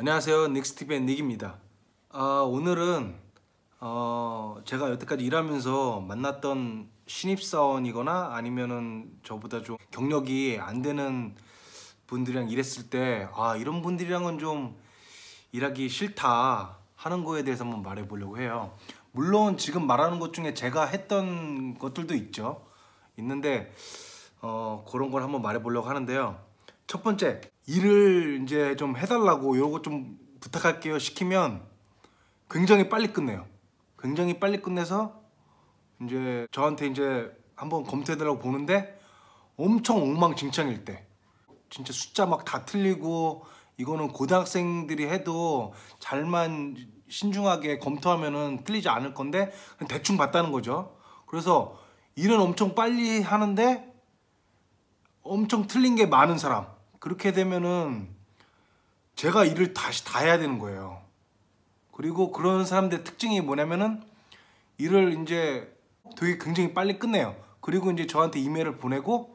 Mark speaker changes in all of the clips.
Speaker 1: 안녕하세요 닉스티브의 닉입니다 아, 오늘은 어, 제가 여태까지 일하면서 만났던 신입사원이거나 아니면은 저보다 좀 경력이 안 되는 분들이랑 일했을 때아 이런 분들이랑은 좀 일하기 싫다 하는 거에 대해서 한번 말해 보려고 해요 물론 지금 말하는 것 중에 제가 했던 것들도 있죠 있는데 어, 그런 걸 한번 말해 보려고 하는데요 첫 번째 일을 이제 좀 해달라고 요거 좀 부탁할게요 시키면 굉장히 빨리 끝내요 굉장히 빨리 끝내서 이제 저한테 이제 한번 검토해달라고 보는데 엄청 엉망진창일 때 진짜 숫자 막 다 틀리고 이거는 고등학생들이 해도 잘만 신중하게 검토하면은 틀리지 않을 건데 대충 봤다는 거죠 그래서 일은 엄청 빨리 하는데 엄청 틀린 게 많은 사람 그렇게 되면은 제가 일을 다시 다 해야 되는 거예요. 그리고 그런 사람들의 특징이 뭐냐면은 일을 이제 되게 굉장히 빨리 끝내요. 그리고 이제 저한테 이메일을 보내고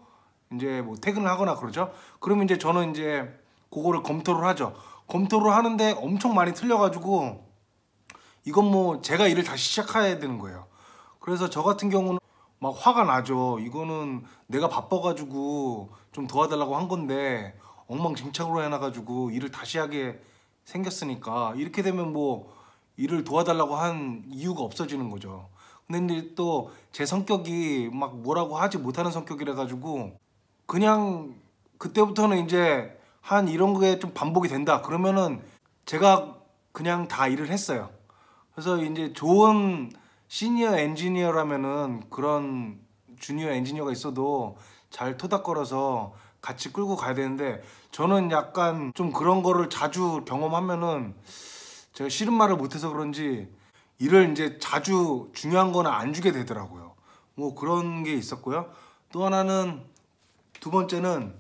Speaker 1: 이제 뭐 퇴근을 하거나 그러죠. 그러면 이제 저는 이제 그거를 검토를 하죠. 검토를 하는데 엄청 많이 틀려가지고 이건 뭐 제가 일을 다시 시작해야 되는 거예요. 그래서 저 같은 경우는 막 화가 나죠. 이거는 내가 바빠가지고 좀 도와달라고 한 건데 엉망진창으로 해놔가지고 일을 다시 하게 생겼으니까 이렇게 되면 뭐 일을 도와달라고 한 이유가 없어지는 거죠. 근데 또 제 성격이 막 뭐라고 하지 못하는 성격이라 가지고 그냥 그때부터는 이제 한 이런 거에 좀 반복이 된다 그러면은 제가 그냥 다 일을 했어요. 그래서 이제 좋은 시니어 엔지니어라면은 그런 주니어 엔지니어가 있어도 잘 토닥거려서 같이 끌고 가야 되는데 저는 약간 좀 그런 거를 자주 경험하면은 제가 싫은 말을 못해서 그런지 일을 이제 자주 중요한 거는 안 주게 되더라고요. 뭐 그런 게 있었고요. 또 하나는 두 번째는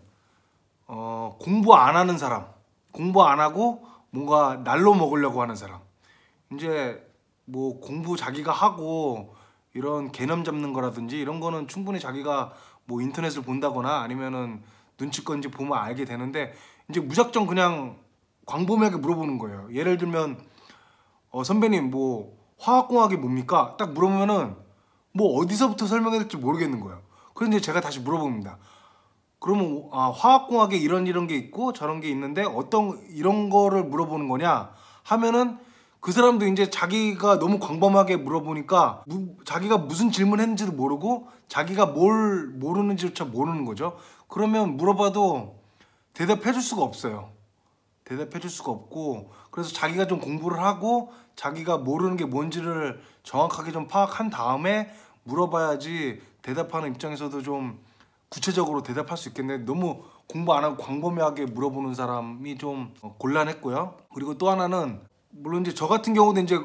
Speaker 1: 어, 공부 안 하는 사람, 공부 안 하고 뭔가 날로 먹으려고 하는 사람. 이제 뭐 공부 자기가 하고 이런 개념 잡는 거라든지 이런 거는 충분히 자기가 뭐 인터넷을 본다거나 아니면은 눈치껏지 보면 알게 되는데 이제 무작정 그냥 광범위하게 물어보는 거예요. 예를 들면 어, 선배님 뭐 화학공학이 뭡니까? 딱 물어보면은 뭐 어디서부터 설명해야 될지 모르겠는 거예요. 그런데 제가 다시 물어봅니다. 그러면 아, 화학공학에 이런 이런 게 있고 저런 게 있는데 어떤 이런 거를 물어보는 거냐 하면은 그 사람도 이제 자기가 너무 광범하게 물어보니까 무, 자기가 무슨 질문 했는지도 모르고 자기가 뭘 모르는지조차 모르는 거죠. 그러면 물어봐도 대답해 줄 수가 없어요. 대답해 줄 수가 없고 그래서 자기가 좀 공부를 하고 자기가 모르는 게 뭔지를 정확하게 좀 파악한 다음에 물어봐야지 대답하는 입장에서도 좀 구체적으로 대답할 수있겠네 너무 공부 안 하고 광범위하게 물어보는 사람이 좀 어, 곤란했고요. 그리고 또 하나는 물론 이제 저 같은 경우도 이제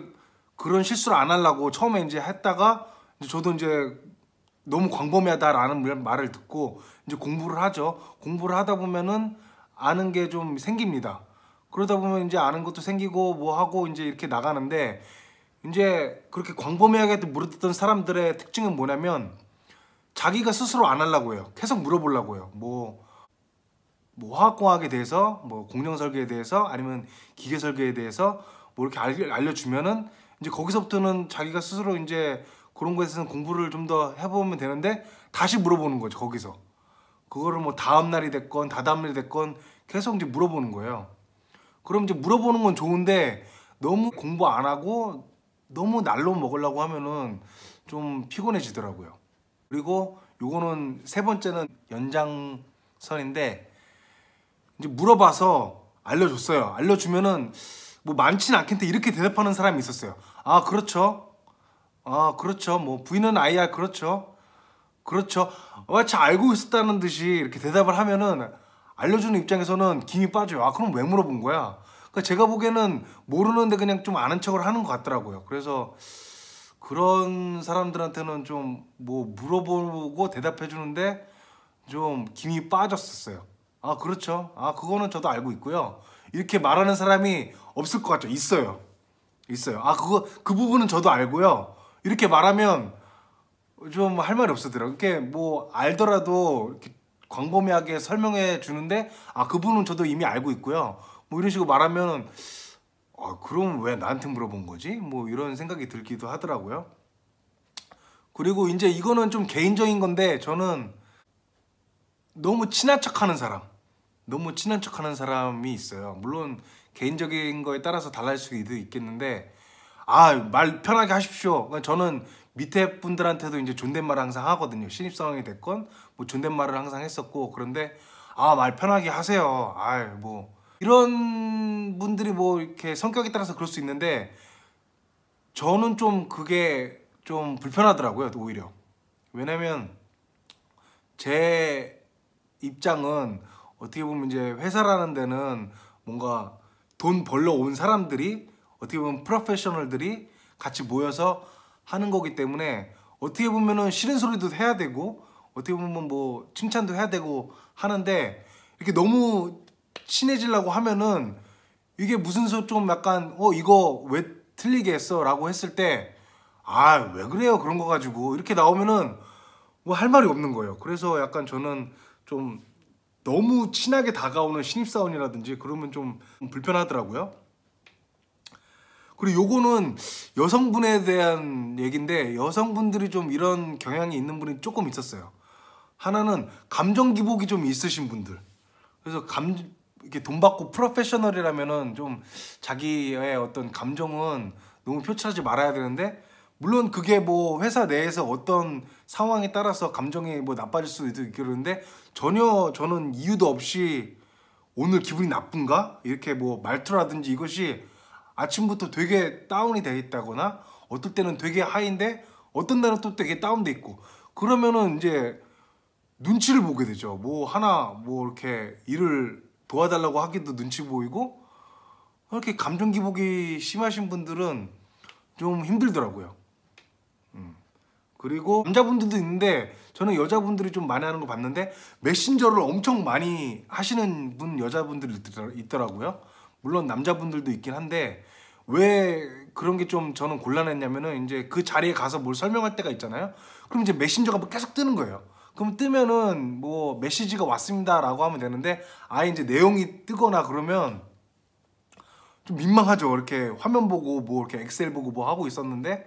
Speaker 1: 그런 실수를 안 하려고 처음에 이제 했다가 이제 저도 이제 너무 광범위하다라는 말을 듣고 이제 공부를 하죠. 공부를 하다 보면은 아는 게 좀 생깁니다. 그러다 보면 이제 아는 것도 생기고 뭐 하고 이제 이렇게 나가는데 이제 그렇게 광범위하게 물어뜯던 사람들의 특징은 뭐냐면 자기가 스스로 안 하려고 해요. 계속 물어보려고 해요. 뭐, 뭐 화학공학에 대해서, 뭐 공정설계에 대해서, 아니면 기계설계에 대해서 뭐 이렇게 알, 알려주면은 이제 거기서부터는 자기가 스스로 이제 그런 것에서는 공부를 좀 더 해보면 되는데 다시 물어보는 거죠 거기서 그거를 뭐 다음 날이 됐건 다다음 날이 됐건 계속 이제 물어보는 거예요 그럼 이제 물어보는 건 좋은데 너무 공부 안 하고 너무 날로 먹으려고 하면은 좀 피곤해지더라고요 그리고 요거는 세 번째는 연장선인데 이제 물어봐서 알려줬어요 알려주면은 뭐 많진 않겠는데 이렇게 대답하는 사람이 있었어요. 아 그렇죠. 아 그렇죠. 뭐 부인은 아이야 그렇죠. 그렇죠. 마치 어, 알고 있었다는 듯이 이렇게 대답을 하면은 알려주는 입장에서는 김이 빠져요. 아 그럼 왜 물어본 거야? 그러니까 제가 보기에는 모르는데 그냥 좀 아는 척을 하는 것 같더라고요. 그래서 그런 사람들한테는 좀 뭐 물어보고 대답해 주는데 좀 김이 빠졌었어요. 아 그렇죠. 아 그거는 저도 알고 있고요. 이렇게 말하는 사람이 없을 것 같죠. 있어요. 있어요. 아, 그거, 그 부분은 저도 알고요. 이렇게 말하면 좀 할 말이 없으더라고요. 이렇게 뭐 알더라도 이렇게 광범위하게 설명해 주는데 아, 그분은 저도 이미 알고 있고요. 뭐 이런 식으로 말하면 아, 그럼 왜 나한테 물어본 거지? 뭐 이런 생각이 들기도 하더라고요. 그리고 이제 이거는 좀 개인적인 건데 저는 너무 친한 척하는 사람 너무 친한 척하는 사람이 있어요. 물론 개인적인 거에 따라서 달라질 수도 있겠는데 아말 편하게 하십시오. 그러니까 저는 밑에 분들한테도 이제 존댓말을 항상 하거든요. 신입 사원이 됐건 뭐 존댓말을 항상 했었고 그런데 아말 편하게 하세요. 아뭐 이런 분들이 뭐 이렇게 성격에 따라서 그럴 수 있는데 저는 좀 그게 좀 불편하더라고요. 오히려 왜냐면 제 입장은 어떻게 보면 이제 회사라는 데는 뭔가 돈 벌러 온 사람들이 어떻게 보면 프로페셔널들이 같이 모여서 하는 거기 때문에 어떻게 보면은 싫은 소리도 해야 되고 어떻게 보면 뭐 칭찬도 해야 되고 하는데 이렇게 너무 친해지려고 하면은 이게 무슨 소좀 약간 어 이거 왜 틀리게 했어 라고 했을 때 아 왜 그래요 그런 거 가지고 이렇게 나오면은 뭐 할 말이 없는 거예요 그래서 약간 저는 좀 너무 친하게 다가오는 신입사원이라든지 그러면 좀 불편하더라고요. 그리고 요거는 여성분에 대한 얘기데 여성분들이 좀 이런 경향이 있는 분이 조금 있었어요. 하나는 감정 기복이 좀 있으신 분들. 그래서 감 이렇게 돈 받고 프로페셔널이라면은 좀 자기의 어떤 감정은 너무 표출하지 말아야 되는데 물론 그게 뭐 회사 내에서 어떤 상황에 따라서 감정이 뭐 나빠질 수도 있겠는데 전혀 저는 이유도 없이 오늘 기분이 나쁜가 이렇게 뭐 말투라든지 이것이 아침부터 되게 다운이 돼 있다거나 어떨 때는 되게 하인데 어떤 날은 또 되게 다운돼 있고 그러면은 이제 눈치를 보게 되죠 뭐 하나 뭐 이렇게 일을 도와달라고 하기도 눈치 보이고 이렇게 감정 기복이 심하신 분들은 좀 힘들더라고요 그리고 남자분들도 있는데 저는 여자분들이 좀 많이 하는 거 봤는데 메신저를 엄청 많이 하시는 분 여자분들이 있더라고요. 물론 남자분들도 있긴 한데 왜 그런 게 좀 저는 곤란했냐면은 이제 그 자리에 가서 뭘 설명할 때가 있잖아요. 그럼 이제 메신저가 뭐 계속 뜨는 거예요. 그럼 뜨면은 뭐 메시지가 왔습니다라고 하면 되는데 아예 이제 내용이 뜨거나 그러면 좀 민망하죠. 이렇게 화면 보고 뭐 이렇게 엑셀 보고 뭐 하고 있었는데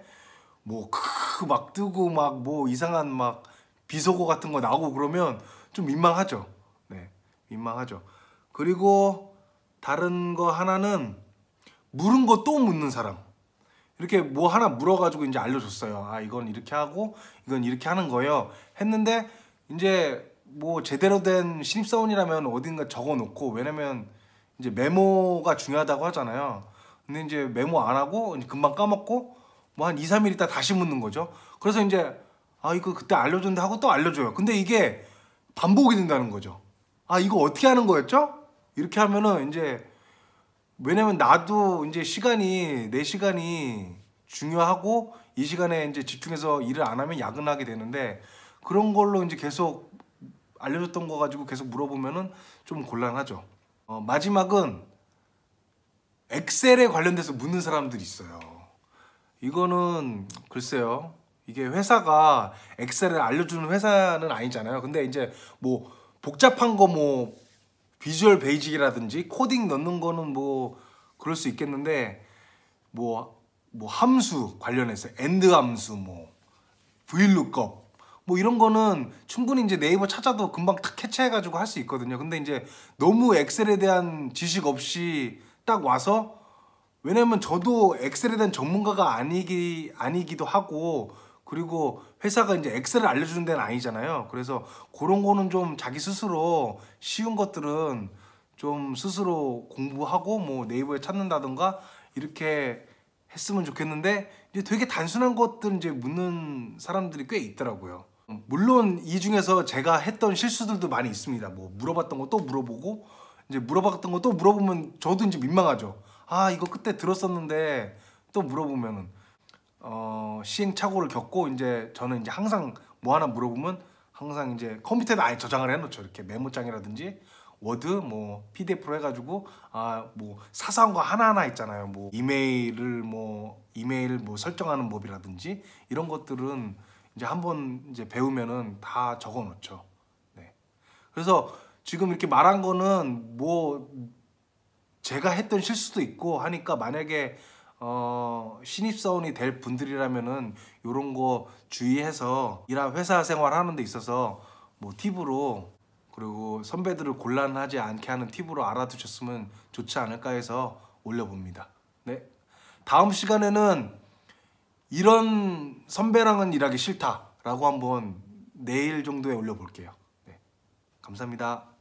Speaker 1: 뭐크막 뜨고 막 뭐 이상한 막 비속어 같은 거 나오고 그러면 좀 민망하죠. 네, 민망하죠. 그리고 다른 거 하나는 물은 거 또 묻는 사람. 이렇게 뭐 하나 물어가지고 이제 알려줬어요. 아 이건 이렇게 하고 이건 이렇게 하는 거예요. 했는데 이제 뭐 제대로 된 신입사원이라면 어딘가 적어놓고 왜냐면 이제 메모가 중요하다고 하잖아요. 근데 이제 메모 안 하고 금방 까먹고 뭐한 2, 3일 있다 다시 묻는 거죠. 그래서 이제 아 이거 그때 알려줬는데 하고 또 알려줘요. 근데 이게 반복이 된다는 거죠. 아 이거 어떻게 하는 거였죠? 이렇게 하면은 이제 왜냐면 나도 이제 시간이 내 시간이 중요하고 이 시간에 이제 집중해서 일을 안 하면 야근하게 되는데 그런 걸로 이제 계속 알려줬던 거 가지고 계속 물어보면은 좀 곤란하죠. 어, 마지막은 엑셀에 관련돼서 묻는 사람들이 있어요. 이거는 글쎄요. 이게 회사가 엑셀을 알려주는 회사는 아니잖아요. 근데 이제 뭐 복잡한 거 뭐 비주얼 베이직이라든지 코딩 넣는 거는 뭐 그럴 수 있겠는데 뭐뭐 뭐 함수 관련해서 엔드 함수 뭐브이 o o 뭐 이런 거는 충분히 이제 네이버 찾아도 금방 탁 캐치해가지고 할 수 있거든요. 근데 이제 너무 엑셀에 대한 지식 없이 딱 와서 왜냐면 저도 엑셀에 대한 전문가가 아니기, 아니기도 하고 그리고 회사가 이제 엑셀을 알려주는 데는 아니잖아요. 그래서 그런 거는 좀 자기 스스로 쉬운 것들은 좀 스스로 공부하고 뭐 네이버에 찾는다던가 이렇게 했으면 좋겠는데 이제 되게 단순한 것들 이제 묻는 사람들이 꽤 있더라고요. 물론 이 중에서 제가 했던 실수들도 많이 있습니다. 뭐 물어봤던 것도 물어보고 이제 물어봤던 것도 물어보면 저도 이제 민망하죠. 아 이거 그때 들었었는데 또 물어보면은 어, 시행착오를 겪고 이제 저는 이제 항상 뭐 하나 물어보면 항상 이제 컴퓨터에 아예 저장을 해놓죠 이렇게 메모장이라든지 워드 뭐 PDF로 해가지고 아 뭐 사소한 거 하나하나 있잖아요 뭐 이메일을 뭐 이메일 뭐 설정하는 법이라든지 이런 것들은 이제 한번 이제 배우면은 다 적어놓죠. 네. 그래서 지금 이렇게 말한 거는 뭐 제가 했던 실수도 있고 하니까 만약에 어, 신입사원이 될 분들이라면은 요런 거 주의해서 일하 회사 생활하는 데 있어서 뭐 팁으로 그리고 선배들을 곤란하지 않게 하는 팁으로 알아두셨으면 좋지 않을까 해서 올려봅니다. 네. 다음 시간에는 이런 선배랑은 일하기 싫다라고 한번 내일 정도에 올려볼게요. 네. 감사합니다.